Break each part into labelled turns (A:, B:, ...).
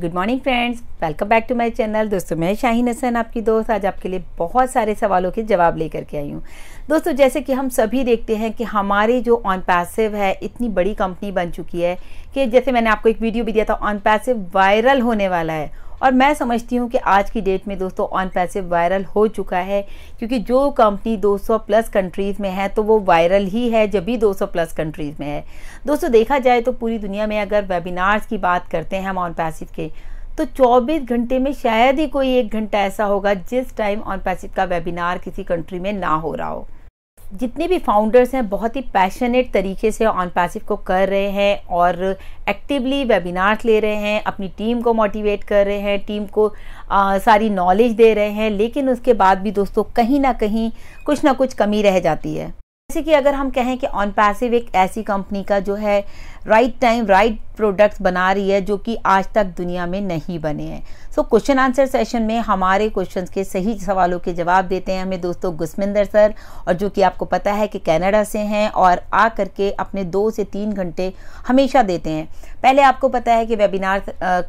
A: good morning friends welcome back to my channel दोस्तों मैं शाहीन हसन आपकी दोस्त आज आपके लिए बहुत सारे सवालों के जवाब लेकर के आई हूँ दोस्तों जैसे कि हम सभी देखते हैं कि हमारे जो ऑन पैसिव है इतनी बड़ी कंपनी बन चुकी है कि जैसे मैंने आपको एक वीडियो भी दिया था ऑन पैसिव वायरल होने वाला है और मैं समझती हूँ कि आज की डेट में दोस्तों ऑन पैसिव वायरल हो चुका है क्योंकि जो कंपनी 200 प्लस कंट्रीज़ में है तो वो वायरल ही है जब भी 200 प्लस कंट्रीज़ में है दोस्तों देखा जाए तो पूरी दुनिया में अगर वेबिनार्स की बात करते हैं हम ऑन पैसिव के तो 24 घंटे में शायद ही कोई एक घंटा ऐसा होगा जिस टाइम ऑन पैसिव का वेबिनार किसी कंट्री में ना हो रहा हो जितने भी फाउंडर्स हैं बहुत ही पैशनेट तरीके से ऑन पैसिव को कर रहे हैं और एक्टिवली वेबिनार्स ले रहे हैं अपनी टीम को मोटिवेट कर रहे हैं टीम को आ, सारी नॉलेज दे रहे हैं लेकिन उसके बाद भी दोस्तों कहीं ना कहीं कुछ ना कुछ कमी रह जाती है जैसे कि अगर हम कहें कि ऑन पैसिव एक ऐसी कंपनी का जो है राइट टाइम राइट प्रोडक्ट्स बना रही है जो कि आज तक दुनिया में नहीं बने हैं सो क्वेश्चन आंसर सेशन में हमारे क्वेश्चन के सही सवालों के जवाब देते हैं हमें दोस्तों गुस्मिंदर सर और जो कि आपको पता है कि कैनेडा से हैं और आ करके अपने दो से तीन घंटे हमेशा देते हैं पहले आपको पता है कि वेबिनार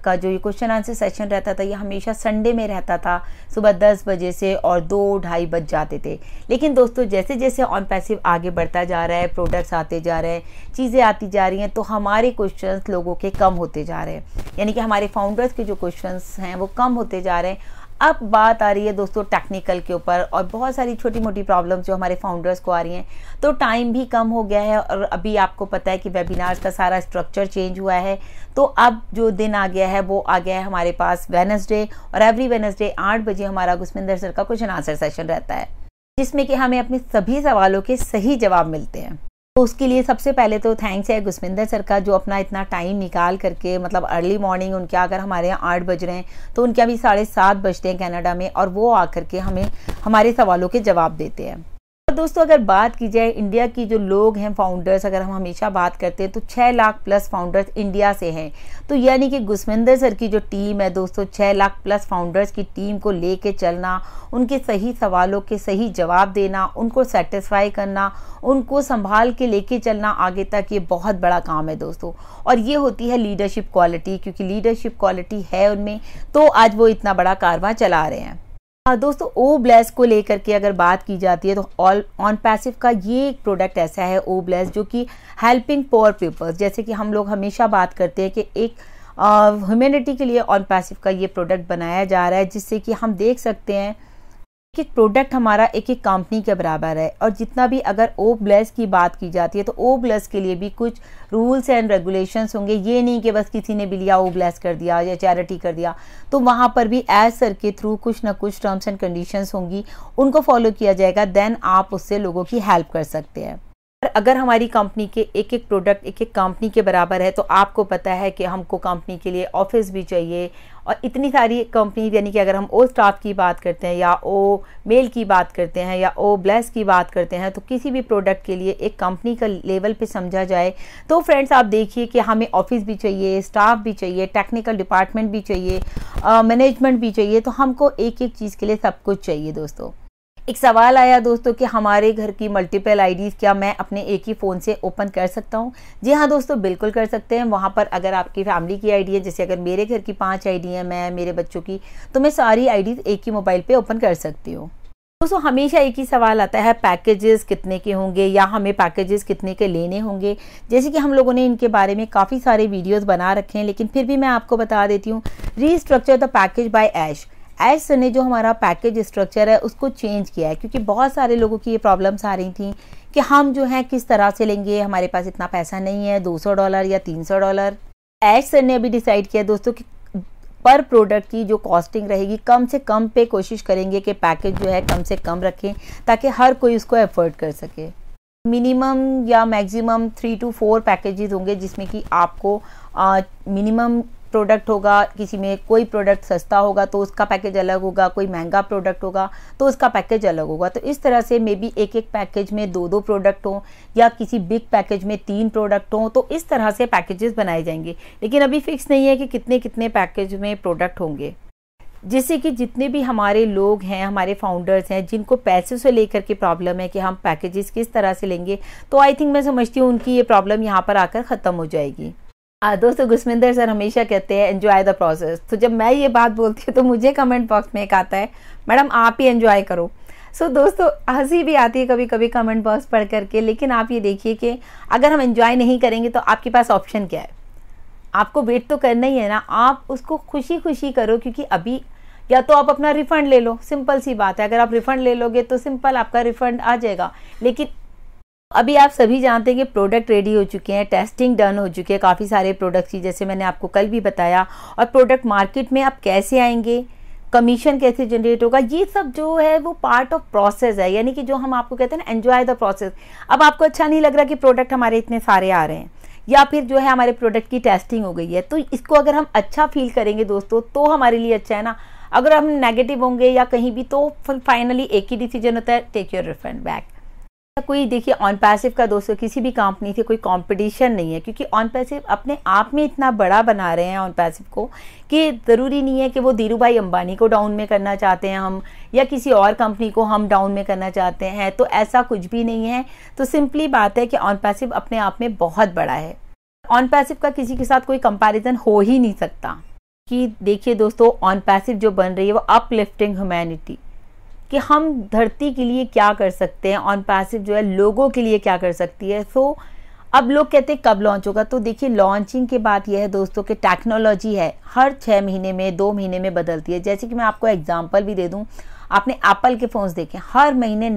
A: का जो ये क्वेश्चन आंसर सेशन रहता था ये हमेशा संडे में रहता था सुबह दस बजे से और दो ढाई बज जाते थे लेकिन दोस्तों जैसे जैसे ऑन पैसिव आगे बढ़ता जा रहा है प्रोडक्ट्स आते जा रहे हैं चीज़ें आती जा रही हैं तो तो हमारे क्वेश्चन लोगों के कम होते जा रहे हैं यानी कि हमारे फाउंडर्स के जो क्वेश्चन हैं वो कम होते जा रहे हैं अब बात आ रही है दोस्तों टेक्निकल के ऊपर और बहुत सारी छोटी मोटी प्रॉब्लम्स जो हमारे फाउंडर्स को आ रही हैं तो टाइम भी कम हो गया है और अभी आपको पता है कि वेबिनार्स का सारा स्ट्रक्चर चेंज हुआ है तो अब जो दिन आ गया है वो आ गया है हमारे पास वेनसडे और एवरी वेनसडे आठ बजे हमारा गुस्मिंदर सर का क्वेश्चन आंसर सेशन रहता है जिसमें कि हमें अपने सभी सवालों के सही जवाब मिलते हैं तो उसके लिए सबसे पहले तो थैंक्स है गुस्मिंदर सर का जो अपना इतना टाइम निकाल करके मतलब अर्ली मॉर्निंग उनके अगर हमारे यहाँ आठ बज रहे हैं तो उनके अभी साढ़े सात बजते हैं कनाडा में और वो आकर के हमें हमारे सवालों के जवाब देते हैं दोस्तों अगर बात की जाए इंडिया की जो लोग हैं फाउंडर्स अगर हम हमेशा बात करते हैं तो 6 लाख प्लस फाउंडर्स इंडिया से हैं तो यानी कि गुस्मिंदर सर की जो टीम है दोस्तों 6 लाख प्लस फाउंडर्स की टीम को लेके चलना उनके सही सवालों के सही जवाब देना उनको सेटिस्फाई करना उनको संभाल के लेके चलना आगे तक ये बहुत बड़ा काम है दोस्तों और ये होती है लीडरशिप क्वालिटी क्योंकि लीडरशिप क्वालिटी है उनमें तो आज वो इतना बड़ा कारवा चला रहे हैं हाँ, दोस्तों ओ ब्लेस को लेकर के अगर बात की जाती है तो ऑल ऑन पैसिव का ये एक प्रोडक्ट ऐसा है ओ ब्लेस जो कि हेल्पिंग पोअर पीपल्स जैसे कि हम लोग हमेशा बात करते हैं कि एक ह्यूमेनिटी uh, के लिए ऑन पैसिव का ये प्रोडक्ट बनाया जा रहा है जिससे कि हम देख सकते हैं एक एक प्रोडक्ट हमारा एक एक कंपनी के बराबर है और जितना भी अगर ओ ब्लस की बात की जाती है तो ओ ब्लस के लिए भी कुछ रूल्स एंड रेगुलेशंस होंगे ये नहीं कि बस किसी ने भी लिया ओ ब्लस कर दिया या चैरिटी कर दिया तो वहाँ पर भी एज सर के थ्रू कुछ ना कुछ टर्म्स एंड कंडीशंस होंगी उनको फॉलो किया जाएगा देन आप उससे लोगों की हेल्प कर सकते हैं अगर हमारी कंपनी के एक एक प्रोडक्ट एक एक कंपनी के बराबर है तो आपको पता है कि हमको कंपनी के लिए ऑफिस भी चाहिए और इतनी सारी कंपनी यानी कि अगर हम ओ स्टाफ की बात करते हैं या ओ मेल की बात करते हैं या ओ ब्लेस की बात करते हैं तो किसी भी प्रोडक्ट के लिए एक कंपनी का लेवल पे समझा जाए तो फ्रेंड्स आप देखिए कि हमें ऑफिस भी चाहिए स्टाफ भी चाहिए टेक्निकल डिपार्टमेंट भी चाहिए मैनेजमेंट भी चाहिए तो हमको एक एक चीज़ के लिए सब कुछ चाहिए दोस्तों एक सवाल आया दोस्तों कि हमारे घर की मल्टीपल आईडीज़ क्या मैं अपने एक ही फ़ोन से ओपन कर सकता हूँ जी हाँ दोस्तों बिल्कुल कर सकते हैं वहाँ पर अगर आपकी फैमिली की आईडी है जैसे अगर मेरे घर की पाँच आईडी है मैं मेरे बच्चों की तो मैं सारी आईडीज़ एक ही मोबाइल पर ओपन कर सकती हूँ दोस्तों हमेशा एक ही सवाल आता है पैकेजेस कितने के होंगे या हमें पैकेजेस कितने के लेने होंगे जैसे कि हम लोगों ने इनके बारे में काफ़ी सारे वीडियोस बना रखे हैं लेकिन फिर भी मैं आपको बता देती हूँ रीस्ट्रक्चर द पैकेज बाय ऐश एज सर ने जो हमारा पैकेज स्ट्रक्चर है उसको चेंज किया है क्योंकि बहुत सारे लोगों की ये प्रॉब्लम्स आ रही थी कि हम जो है किस तरह से लेंगे हमारे पास इतना पैसा नहीं है 200 डॉलर या 300 डॉलर एज सर ने अभी डिसाइड किया दोस्तों कि पर प्रोडक्ट की जो कॉस्टिंग रहेगी कम से कम पे कोशिश करेंगे कि पैकेज जो है कम से कम रखें ताकि हर कोई उसको एफर्ड कर सके मिनिमम या maximum three two four packages होंगे जिसमें कि आपको मिनिमम प्रोडक्ट होगा किसी में कोई प्रोडक्ट सस्ता होगा तो उसका पैकेज अलग होगा कोई महंगा प्रोडक्ट होगा तो उसका पैकेज अलग होगा तो इस तरह से मे बी एक एक पैकेज में दो दो प्रोडक्ट हों या किसी बिग पैकेज में तीन प्रोडक्ट हों तो इस तरह से पैकेजेस बनाए जाएंगे लेकिन अभी फिक्स नहीं है कि कितने कितने पैकेज में प्रोडक्ट होंगे जिससे कि जितने भी हमारे लोग हैं हमारे फाउंडर्स हैं जिनको पैसे से लेकर के प्रॉब्लम है कि हम पैकेजेस किस तरह से लेंगे तो आई थिंक मैं समझती हूँ उनकी ये प्रॉब्लम यहाँ पर आकर ख़त्म हो जाएगी दोस्तों गुस्मिंदर सर हमेशा कहते हैं एन्जॉय द प्रोसेस तो जब मैं ये बात बोलती हूँ तो मुझे कमेंट बॉक्स में एक आता है मैडम आप ही एंजॉय करो सो so, दोस्तों हंसी भी आती है कभी कभी कमेंट बॉक्स पढ़ करके लेकिन आप ये देखिए कि अगर हम एंजॉय नहीं करेंगे तो आपके पास ऑप्शन क्या है आपको वेट तो करना ही है ना आप उसको खुशी खुशी करो क्योंकि अभी या तो आप अपना रिफंड ले लो सिंपल सी बात है अगर आप रिफंड ले लोगे तो सिंपल आपका रिफंड आ जाएगा लेकिन अभी आप सभी जानते हैं कि प्रोडक्ट रेडी हो चुके हैं टेस्टिंग डन हो चुकी है काफ़ी सारे प्रोडक्ट्स की जैसे मैंने आपको कल भी बताया और प्रोडक्ट मार्केट में आप कैसे आएंगे कमीशन कैसे जनरेट होगा ये सब जो है वो पार्ट ऑफ प्रोसेस है यानी कि जो हम आपको कहते हैं ना एन्जॉय द प्रोसेस अब आपको अच्छा नहीं लग रहा कि प्रोडक्ट हमारे इतने सारे आ रहे हैं या फिर जो है हमारे प्रोडक्ट की टेस्टिंग हो गई है तो इसको अगर हम अच्छा फील करेंगे दोस्तों तो हमारे लिए अच्छा है ना अगर हम नेगेटिव होंगे या कहीं भी तो फाइनली एक ही डिसीजन होता है टेक योर रिफंड बैक कोई देखिए ऑन पैसिव का दोस्तों किसी भी कंपनी से कोई कंपटीशन नहीं है क्योंकि ऑन पैसिव अपने आप में इतना बड़ा बना रहे हैं ऑन पैसिव को कि ज़रूरी नहीं है कि वो धीरू भाई अंबानी को डाउन में करना चाहते हैं हम या किसी और कंपनी को हम डाउन में करना चाहते हैं तो ऐसा कुछ भी नहीं है तो सिंपली बात है कि ऑन पैसिव अपने आप में बहुत बड़ा है ऑन पैसिव का किसी के साथ कोई कंपैरिजन हो ही नहीं सकता कि देखिए दोस्तों ऑन पैसिव जो बन रही है वो अपलिफ्टिंग ह्यूमैनिटी कि हम धरती के लिए क्या कर सकते हैं ऑन पैसिव जो है लोगों के लिए क्या कर सकती है सो so, अब लोग कहते हैं कब लॉन्च होगा तो देखिए लॉन्चिंग के बाद यह है दोस्तों कि टेक्नोलॉजी है हर छः महीने में दो महीने में बदलती है जैसे कि मैं आपको एग्जाम्पल भी दे दूँ आपने एप्पल के फ़ोन्स देखे हर महीने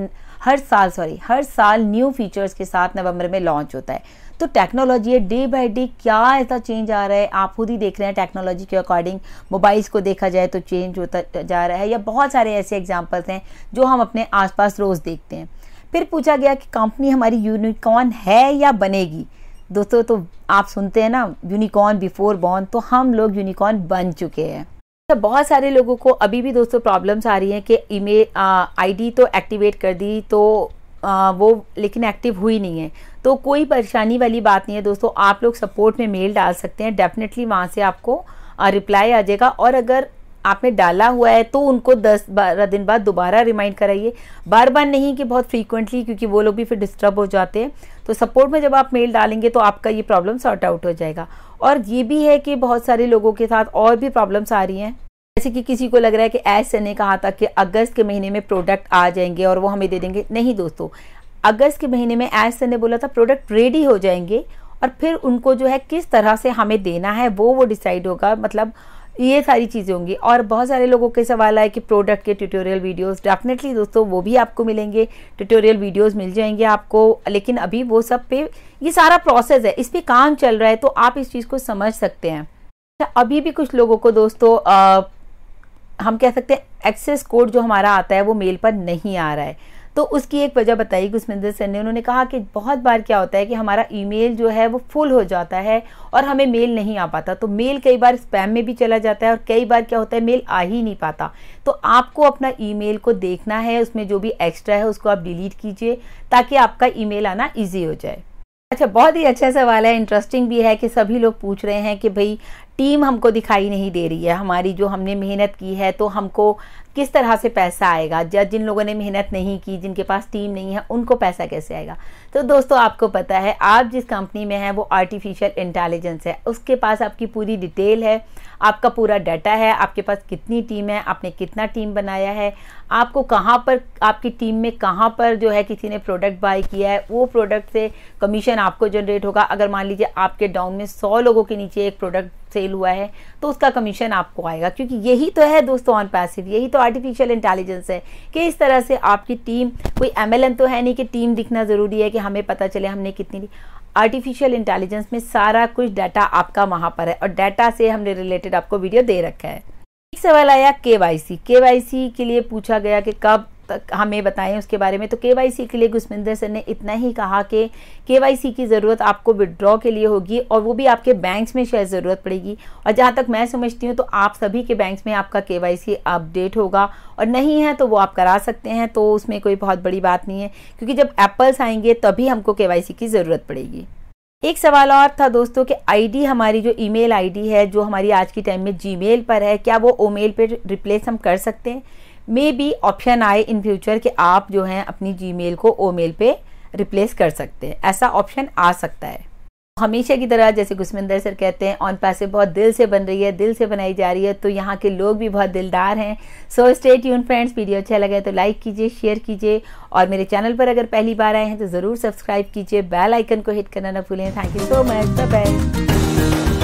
A: हर साल सॉरी हर साल न्यू फीचर्स के साथ नवंबर में लॉन्च होता है तो टेक्नोलॉजी है डे बाय डे क्या ऐसा चेंज आ रहा है आप खुद ही देख रहे हैं टेक्नोलॉजी के अकॉर्डिंग मोबाइल्स को देखा जाए तो चेंज होता जा रहा है या बहुत सारे ऐसे एग्जाम्पल्स हैं जो हम अपने आसपास रोज़ देखते हैं फिर पूछा गया कि कंपनी हमारी यूनिकॉर्न है या बनेगी दोस्तों तो आप सुनते हैं ना यूनिकॉर्न बिफोर बॉर्न तो हम लोग यूनिकॉर्न बन चुके हैं तो बहुत सारे लोगों को अभी भी दोस्तों प्रॉब्लम्स आ रही हैं कि ईमेल आईडी तो एक्टिवेट कर दी तो आ, वो लेकिन एक्टिव हुई नहीं है तो कोई परेशानी वाली बात नहीं है दोस्तों आप लोग सपोर्ट में मेल डाल सकते हैं डेफिनेटली वहाँ से आपको रिप्लाई आ जाएगा और अगर आपने डाला हुआ है तो उनको दस बारह दिन बाद दोबारा रिमाइंड कराइए बार बार नहीं कि बहुत फ्रीक्वेंटली क्योंकि वो लोग भी फिर डिस्टर्ब हो जाते हैं तो सपोर्ट में जब आप मेल डालेंगे तो आपका ये प्रॉब्लम सॉर्ट आउट हो जाएगा और ये भी है कि बहुत सारे लोगों के साथ और भी प्रॉब्लम्स आ रही हैं जैसे कि किसी को लग रहा है कि ऐसे ने कहा था कि अगस्त के महीने में प्रोडक्ट आ जाएंगे और वो हमें दे देंगे नहीं दोस्तों अगस्त के महीने में एज ने बोला था प्रोडक्ट रेडी हो जाएंगे और फिर उनको जो है किस तरह से हमें देना है वो वो डिसाइड होगा मतलब ये सारी चीज़ें होंगी और बहुत सारे लोगों के सवाल आए कि प्रोडक्ट के ट्यूटोरियल वीडियोस डेफिनेटली दोस्तों वो भी आपको मिलेंगे ट्यूटोरियल वीडियोस मिल जाएंगे आपको लेकिन अभी वो सब पे ये सारा प्रोसेस है इस पर काम चल रहा है तो आप इस चीज़ को समझ सकते हैं अच्छा, अभी भी कुछ लोगों को दोस्तों हम कह सकते हैं एक्सेस कोड जो हमारा आता है वो मेल पर नहीं आ रहा है तो उसकी एक वजह बताई गुस्मिंदर सेन ने उन्होंने कहा कि बहुत बार क्या होता है कि हमारा ईमेल जो है वो फुल हो जाता है और हमें मेल नहीं आ पाता तो मेल कई बार स्पैम में भी चला जाता है और कई बार क्या होता है मेल आ ही नहीं पाता तो आपको अपना ईमेल को देखना है उसमें जो भी एक्स्ट्रा है उसको आप डिलीट कीजिए ताकि आपका ईमेल आना ईजी हो जाए अच्छा बहुत ही अच्छा सवाल है इंटरेस्टिंग भी है कि सभी लोग पूछ रहे हैं कि भाई टीम हमको दिखाई नहीं दे रही है हमारी जो हमने मेहनत की है तो हमको किस तरह से पैसा आएगा जब जिन लोगों ने मेहनत नहीं की जिनके पास टीम नहीं है उनको पैसा कैसे आएगा तो दोस्तों आपको पता है आप जिस कंपनी में हैं वो आर्टिफिशियल इंटेलिजेंस है उसके पास आपकी पूरी डिटेल है आपका पूरा डाटा है आपके पास कितनी टीम है आपने कितना टीम बनाया है आपको कहाँ पर आपकी टीम में कहाँ पर जो है किसी ने प्रोडक्ट बाई किया है वो प्रोडक्ट से कमीशन आपको जनरेट होगा अगर मान लीजिए आपके डाउन में सौ लोगों के नीचे एक प्रोडक्ट सेल हुआ है तो उसका कमीशन आपको आएगा क्योंकि यही तो है दोस्तों ऑन पैसिव यही तो आर्टिफिशियल इंटेलिजेंस है कि इस तरह से आपकी टीम कोई एम तो है नहीं कि टीम दिखना ज़रूरी है कि हमें पता चले हमने कितनी आर्टिफिशियल इंटेलिजेंस में सारा कुछ डाटा आपका वहाँ पर है और डाटा से हमने रिलेटेड आपको वीडियो दे रखा है एक सवाल आया के वाई सी के वाई सी के लिए पूछा गया कि कब हमें बताएं उसके बारे में तो के के लिए गुस्मिंदर सर ने इतना ही कहा कि के की ज़रूरत आपको विड्रॉ के लिए होगी और वो भी आपके बैंक्स में शायद ज़रूरत पड़ेगी और जहाँ तक मैं समझती हूँ तो आप सभी के बैंक्स में आपका के अपडेट होगा और नहीं है तो वो आप करा सकते हैं तो उसमें कोई बहुत बड़ी बात नहीं है क्योंकि जब एप्पल्स आएंगे तभी हमको के की ज़रूरत पड़ेगी एक सवाल और था दोस्तों कि आईडी हमारी जो ईमेल आईडी है जो हमारी आज के टाइम में जीमेल पर है क्या वो ओमेल पे रिप्लेस हम कर सकते हैं मे बी ऑप्शन आए इन फ्यूचर कि आप जो हैं अपनी जी को ओ मेल पर रिप्लेस कर सकते हैं ऐसा ऑप्शन आ सकता है हमेशा की तरह जैसे गुस्मिंदर सर कहते हैं ऑन पैसे बहुत दिल से बन रही है दिल से बनाई जा रही है तो यहाँ के लोग भी बहुत दिलदार हैं सो स्टेट यून फ्रेंड्स वीडियो अच्छा लगा है तो लाइक कीजिए शेयर कीजिए और मेरे चैनल पर अगर पहली बार आए हैं तो ज़रूर सब्सक्राइब कीजिए बेल आइकन को हिट करना ना भूलें thank you so much bye